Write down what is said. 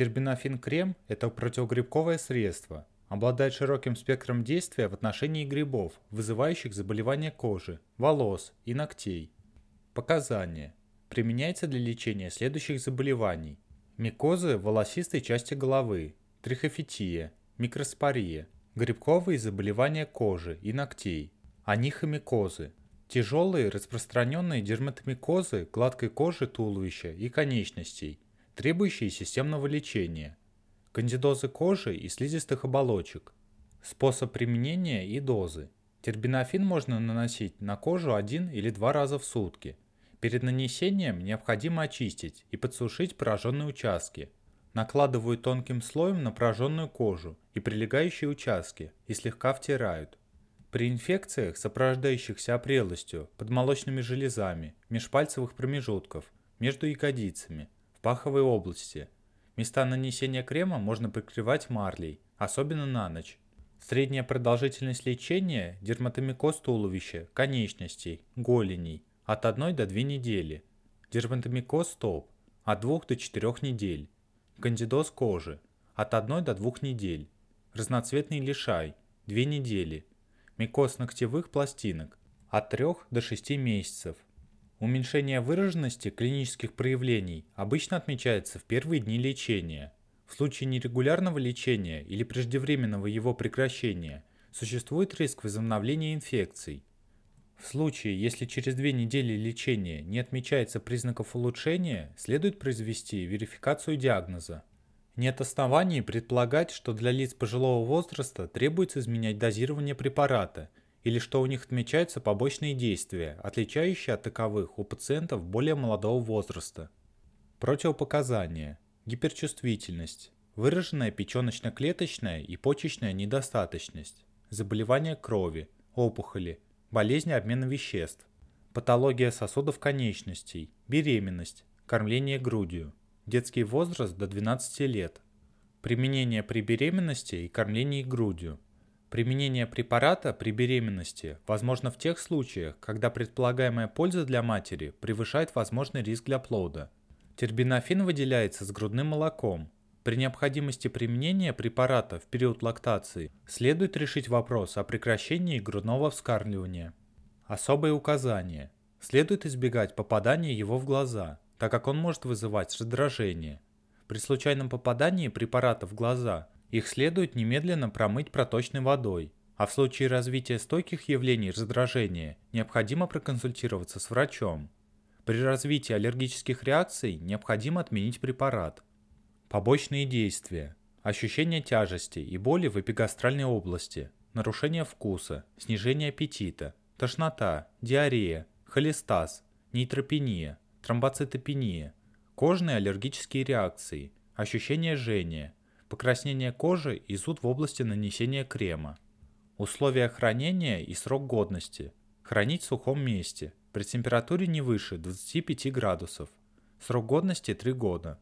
Тербинофен крем – это противогрибковое средство, обладает широким спектром действия в отношении грибов, вызывающих заболевания кожи, волос и ногтей. Показания. Применяется для лечения следующих заболеваний. Микозы волосистой части головы, трихофития, микроспория, грибковые заболевания кожи и ногтей, анихомикозы, тяжелые распространенные дерматомикозы гладкой кожи туловища и конечностей – требующие системного лечения, кандидозы кожи и слизистых оболочек, способ применения и дозы. Тербинофен можно наносить на кожу один или два раза в сутки. Перед нанесением необходимо очистить и подсушить пораженные участки. Накладывают тонким слоем на пораженную кожу и прилегающие участки и слегка втирают. При инфекциях, сопровождающихся опрелостью, под молочными железами, межпальцевых промежутков, между ягодицами – в паховой области. Места нанесения крема можно прикрывать марлей, особенно на ночь. Средняя продолжительность лечения – дерматомикоз туловища, конечностей, голеней – от 1 до 2 недели. Дерматомикоз стоп – от 2 до 4 недель. Кандидоз кожи – от 1 до 2 недель. Разноцветный лишай – 2 недели. Микоз ногтевых пластинок – от 3 до 6 месяцев. Уменьшение выраженности клинических проявлений обычно отмечается в первые дни лечения. В случае нерегулярного лечения или преждевременного его прекращения существует риск возобновления инфекций. В случае, если через две недели лечения не отмечается признаков улучшения, следует произвести верификацию диагноза. Нет оснований предполагать, что для лиц пожилого возраста требуется изменять дозирование препарата – или что у них отмечаются побочные действия, отличающие от таковых у пациентов более молодого возраста. Противопоказания. Гиперчувствительность. Выраженная печеночно-клеточная и почечная недостаточность. Заболевания крови, опухоли, болезни обмена веществ. Патология сосудов конечностей, беременность, кормление грудью. Детский возраст до 12 лет. Применение при беременности и кормлении грудью. Применение препарата при беременности возможно в тех случаях, когда предполагаемая польза для матери превышает возможный риск для плода. Тербинофен выделяется с грудным молоком. При необходимости применения препарата в период лактации следует решить вопрос о прекращении грудного вскармливания. Особые указания. Следует избегать попадания его в глаза, так как он может вызывать раздражение. При случайном попадании препарата в глаза их следует немедленно промыть проточной водой, а в случае развития стойких явлений раздражения необходимо проконсультироваться с врачом. При развитии аллергических реакций необходимо отменить препарат. Побочные действия. Ощущение тяжести и боли в эпигастральной области, нарушение вкуса, снижение аппетита, тошнота, диарея, холестаз, нейтропения, тромбоцитопения, кожные аллергические реакции, ощущение жжения, покраснение кожи и зуд в области нанесения крема. Условия хранения и срок годности. Хранить в сухом месте, при температуре не выше 25 градусов. Срок годности 3 года.